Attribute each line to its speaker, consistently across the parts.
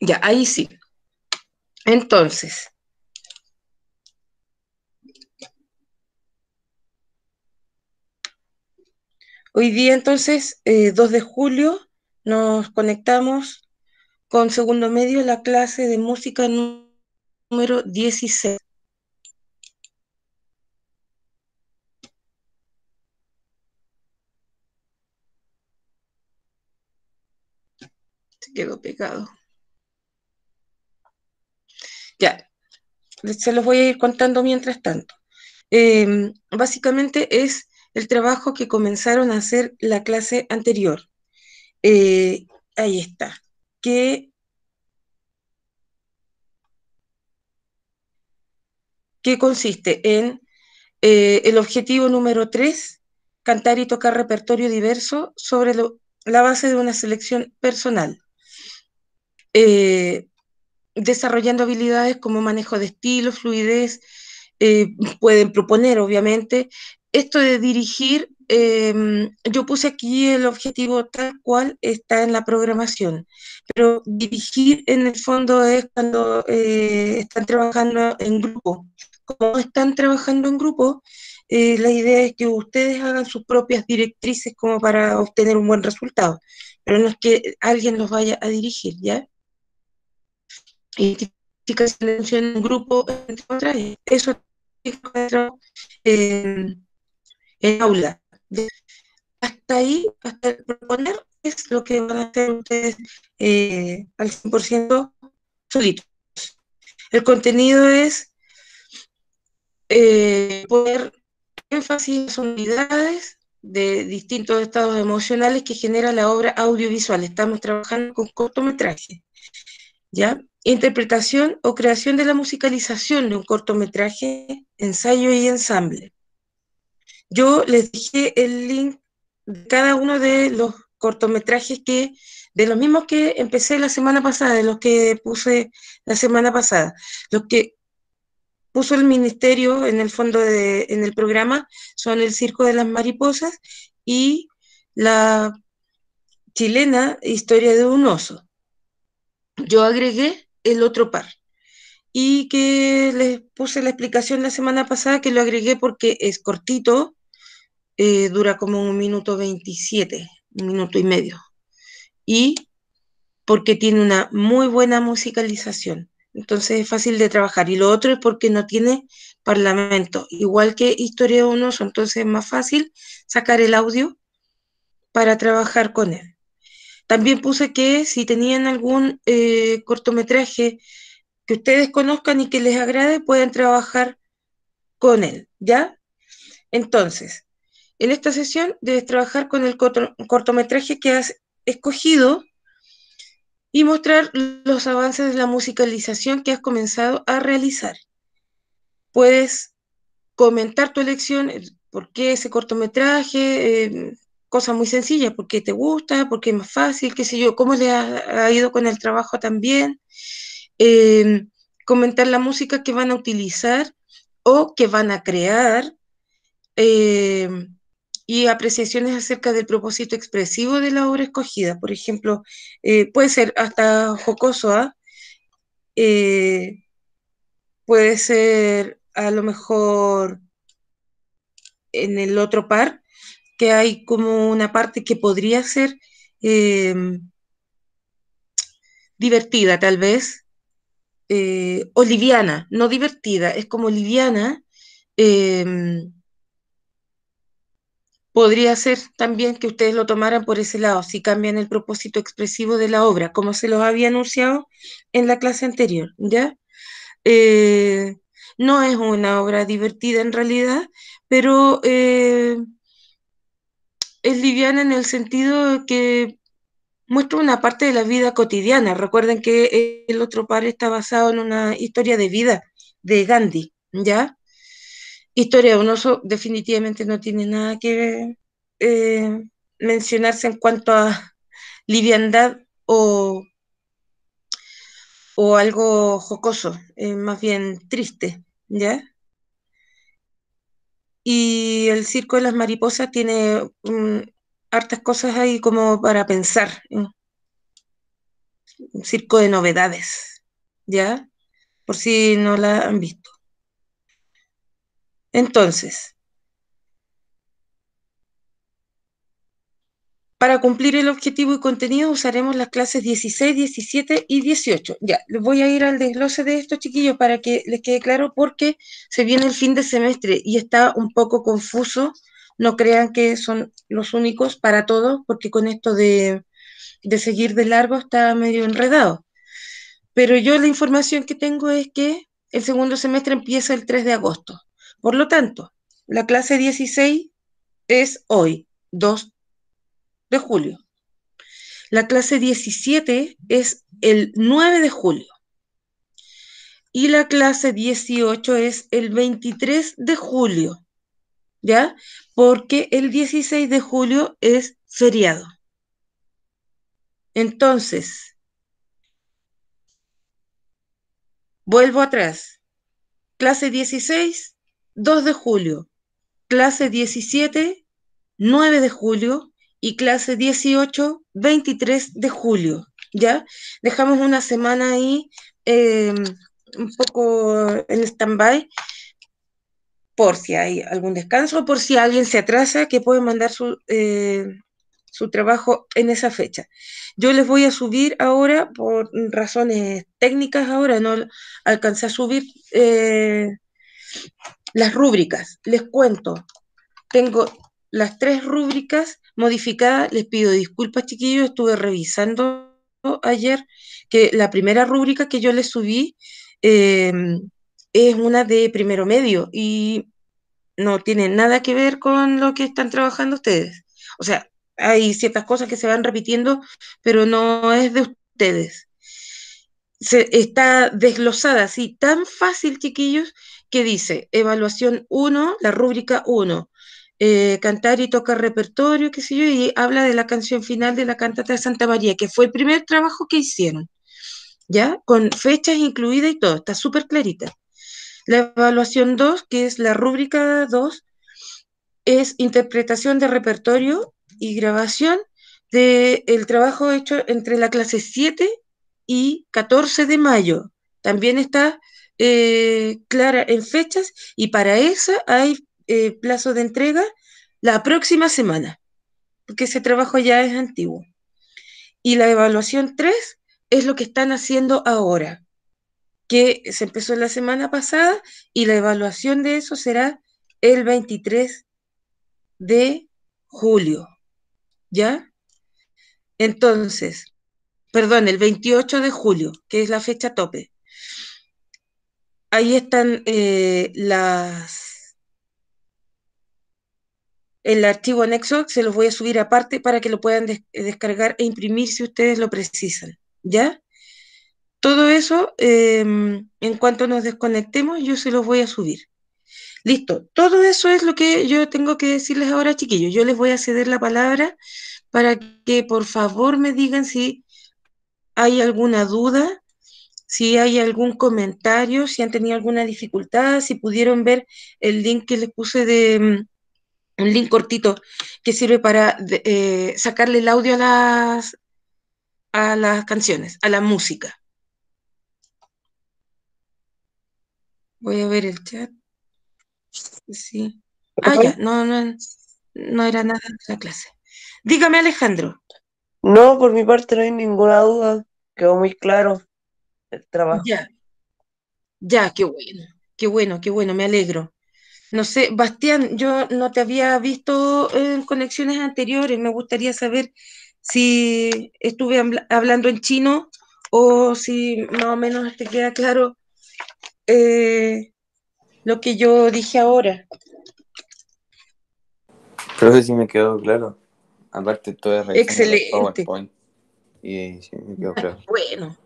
Speaker 1: Ya, ahí sí. Entonces, hoy día entonces, 2 eh, de julio, nos conectamos con segundo medio la clase de música número 16. quedó pegado. Ya, se los voy a ir contando mientras tanto. Em, básicamente es el trabajo que comenzaron a hacer la clase anterior. Eh, ahí está. Que, consiste en eh, el objetivo número 3, cantar y tocar repertorio diverso sobre la base de una selección personal. Eh, desarrollando habilidades como manejo de estilo, fluidez, eh, pueden proponer, obviamente. Esto de dirigir, em, yo puse aquí el objetivo tal cual está en la programación, pero dirigir en el fondo es cuando eh, están trabajando en grupo. Como están trabajando en grupo, eh, la idea es que ustedes hagan sus propias directrices como para obtener un buen resultado, pero no es que alguien los vaya a dirigir, ¿ya? identificación en un grupo, entre otras, eso en, en aula. Hasta ahí, hasta proponer, es lo que van a hacer ustedes eh, al 100% solitos. El contenido es eh, poner énfasis en las unidades de distintos estados emocionales que genera la obra audiovisual. Estamos trabajando con cortometrajes. ¿Ya? interpretación o creación de la musicalización de un cortometraje, ensayo y ensamble. Yo les dije el link de cada uno de los cortometrajes que, de los mismos que empecé la semana pasada, de los que puse la semana pasada, los que puso el ministerio en el fondo de, en el programa son el Circo de las Mariposas y la chilena Historia de un oso. Yo agregué el otro par. Y que les puse la explicación la semana pasada, que lo agregué porque es cortito, eh, dura como un minuto 27, un minuto y medio. Y porque tiene una muy buena musicalización. Entonces es fácil de trabajar. Y lo otro es porque no tiene parlamento. Igual que Historia 1, entonces es más fácil sacar el audio para trabajar con él. También puse que si tenían algún eh, cortometraje que ustedes conozcan y que les agrade, pueden trabajar con él, ¿ya? Entonces, en esta sesión debes trabajar con el cortometraje que has escogido y mostrar los avances de la musicalización que has comenzado a realizar. Puedes comentar tu elección, por qué ese cortometraje, em, cosas muy sencillas, porque te gusta, porque es más fácil, qué sé yo, cómo le ha, ido con el trabajo también, em, comentar la música que van a utilizar o que van a crear, em, y apreciaciones acerca del propósito expresivo de la obra escogida. Por ejemplo, eh, puede ser hasta jocoso, ¿ah? eh, puede ser a lo mejor en el otro par, que hay como una parte que podría ser eh, divertida tal vez, eh, o liviana, no divertida, es como liviana, eh, podría ser también que ustedes lo tomaran por ese lado, si cambian el propósito expresivo de la obra, como se los había anunciado en la clase anterior, ¿ya? no es una obra divertida en realidad, pero es liviana en el sentido que muestra una parte de la vida cotidiana. Recuerden que el otro par está basado en una historia de vida de Gandhi, ¿ya? Historia de un oso definitivamente no tiene nada que eh, mencionarse en cuanto a liviandad o, o algo jocoso, eh, más bien triste, ¿ya? Y el Circo de las Mariposas tiene mm, hartas cosas ahí como para pensar. ¿eh? Un circo de novedades, ¿ya? Por si no la han visto. Entonces, Para cumplir el objetivo y contenido usaremos las clases 16, 17 y 18. Ya, les voy a ir al desglose de esto, chiquillos, para que les quede claro porque se viene el fin de semestre y está un poco confuso. No crean que son los únicos para todos, porque con esto de, seguir de largo está medio enredado. Pero yo la información que tengo es que el segundo semestre empieza el 3 de agosto. Por lo tanto, la clase 16 es hoy, 2 de julio. La clase 17 es el 9 de julio. Y la clase 18 es el 23 de julio. ¿Ya? Porque el 16 de julio es feriado. Entonces, vuelvo atrás. Clase 16, 2 de julio. Clase 17, 9 de julio y clase 18, 23 de julio, ¿ya? Dejamos una semana ahí eh, un poco en stand-by por si hay algún descanso, por si alguien se atrasa, que puede mandar eh, su, trabajo en esa fecha. Yo les voy a subir ahora, por razones técnicas ahora, no alcancé a subir eh, las rúbricas. Les cuento, tengo las tres rúbricas modificada. Les pido disculpas, chiquillos, estuve revisando ayer que la primera rúbrica que yo les subí em, es una de primero medio y no tiene nada que ver con lo que están trabajando ustedes. O sea, hay ciertas cosas que se van repitiendo, pero no es de ustedes. Se, está desglosada así tan fácil, chiquillos, que dice evaluación 1, la rúbrica 1, eh, cantar y tocar repertorio, qué sé yo, y habla de la canción final de la cantata de Santa María, que fue el primer trabajo que hicieron, ¿ya? Con fechas incluidas y todo, está súper clarita. La evaluación 2, que es la rúbrica 2, es interpretación de repertorio y grabación del trabajo hecho entre la clase 7 y 14 de mayo. También está eh, clara en fechas y para esa hay eh, plazo de entrega la próxima semana, porque ese trabajo ya es antiguo. Y la evaluación 3 es lo que están haciendo ahora, que se empezó la semana pasada y la evaluación de eso será el 23 de julio. ¿Ya? Entonces, perdón, el 28 de julio, que es la fecha tope. Ahí están eh, las el archivo anexo, se los voy a subir aparte para que lo puedan eh, descargar e imprimir si ustedes lo precisan, ¿ya? Todo eso, em, en cuanto nos desconectemos, yo se los voy a subir. Listo, todo eso es lo que yo tengo que decirles ahora, chiquillos. Yo les voy a ceder la palabra para que por favor me digan si hay alguna duda, si hay algún comentario, si han tenido alguna dificultad, si pudieron ver el link que les puse de, un link cortito que sirve para eh, sacarle el audio a las, a las canciones, a la música. Voy a ver el chat. Sí. Ah, ya, no, no, no era nada de la clase. Dígame, Alejandro. No, por mi parte no hay ninguna duda. Quedó muy claro el trabajo. Ya, ya, qué bueno, qué bueno, qué bueno, me alegro. No sé, Bastián, yo no te había visto en conexiones anteriores. Me gustaría saber si estuve hablando en chino o si más o menos te queda claro eh, lo que yo dije ahora. Creo que sí me quedó claro. Aparte, todo Excelente. PowerPoint. Y sí me quedó ah, claro. Bueno.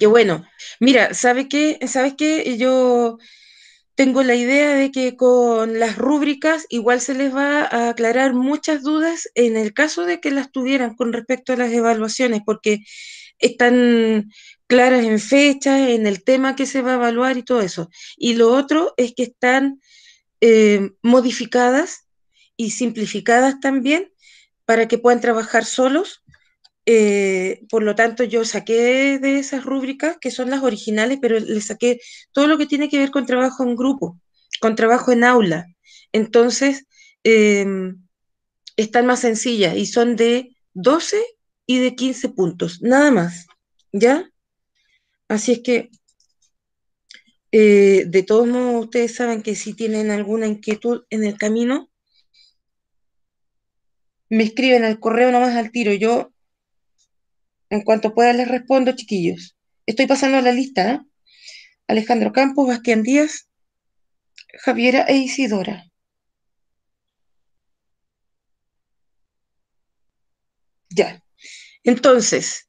Speaker 1: Qué bueno. Mira, ¿sabes qué? ¿Sabes qué? Yo tengo la idea de que con las rúbricas igual se les va a aclarar muchas dudas en el caso de que las tuvieran con respecto a las evaluaciones, porque están claras en fecha, en el tema que se va a evaluar y todo eso. Y lo otro es que están eh, modificadas y simplificadas también para que puedan trabajar solos eh, por lo tanto, yo saqué de esas rúbricas, que son las originales, pero le saqué todo lo que tiene que ver con trabajo en grupo, con trabajo en aula. Entonces, em, están más sencillas y son de 12 y de 15 puntos, nada más. ¿Ya? Así es que, eh, de todos modos, ustedes saben que si tienen alguna inquietud en el camino, me escriben al correo nomás al tiro. Yo en cuanto pueda les respondo, chiquillos. Estoy pasando a la lista. ¿eh? Alejandro Campos, Bastián Díaz, Javiera e Isidora. Ya. Entonces,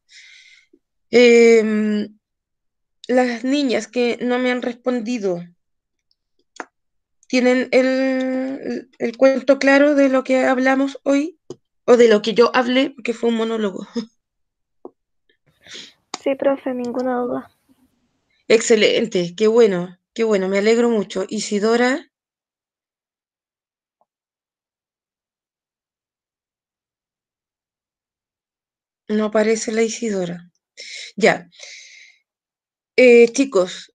Speaker 1: em, las niñas que no me han respondido tienen el, el cuento claro de lo que hablamos hoy o de lo que yo hablé, que fue un monólogo. Sí, profe, ninguna duda. Excelente, qué bueno, qué bueno, me alegro mucho. Isidora. No aparece la Isidora. Ya. Eh, chicos,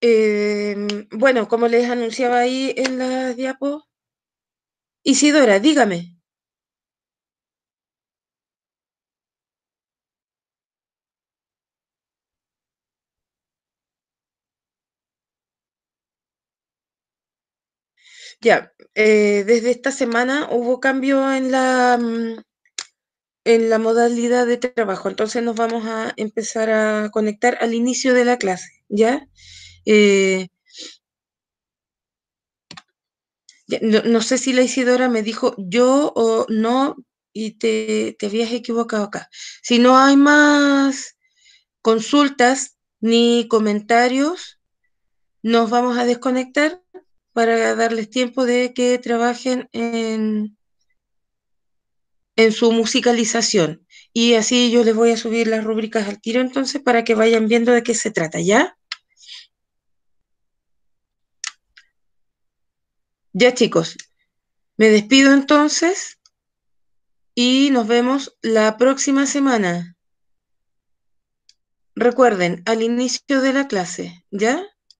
Speaker 1: em, bueno, como les anunciaba ahí en la diapo, Isidora, dígame. Ya, eh, desde esta semana hubo cambio en la, mm, en la modalidad de trabajo, entonces nos vamos a empezar a conectar al inicio de la clase, ¿ya? Eh, no, sé si la Isidora me dijo yo o no y te habías equivocado acá. Si no hay más consultas ni comentarios, nos vamos a desconectar para darles tiempo de que trabajen en, en su musicalización. Y así yo les voy a subir las rúbricas al tiro entonces para que vayan viendo de qué se trata, ¿ya? Ya chicos, me despido entonces y nos vemos la próxima semana. Recuerden, al inicio de la clase, ¿ya?